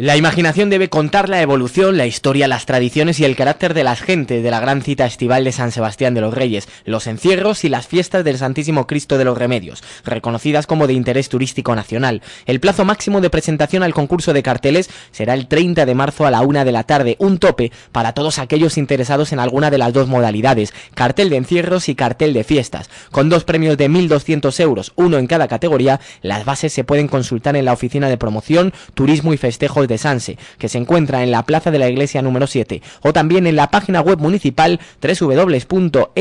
La imaginación debe contar la evolución, la historia, las tradiciones y el carácter de las gentes de la gran cita estival de San Sebastián de los Reyes, los encierros y las fiestas del Santísimo Cristo de los Remedios, reconocidas como de interés turístico nacional. El plazo máximo de presentación al concurso de carteles será el 30 de marzo a la una de la tarde, un tope para todos aquellos interesados en alguna de las dos modalidades, cartel de encierros y cartel de fiestas. Con dos premios de 1.200 euros, uno en cada categoría, las bases se pueden consultar en la Oficina de Promoción, Turismo y Festejos de Sanse, que se encuentra en la Plaza de la Iglesia número 7, o también en la página web municipal www.ssreyes.org.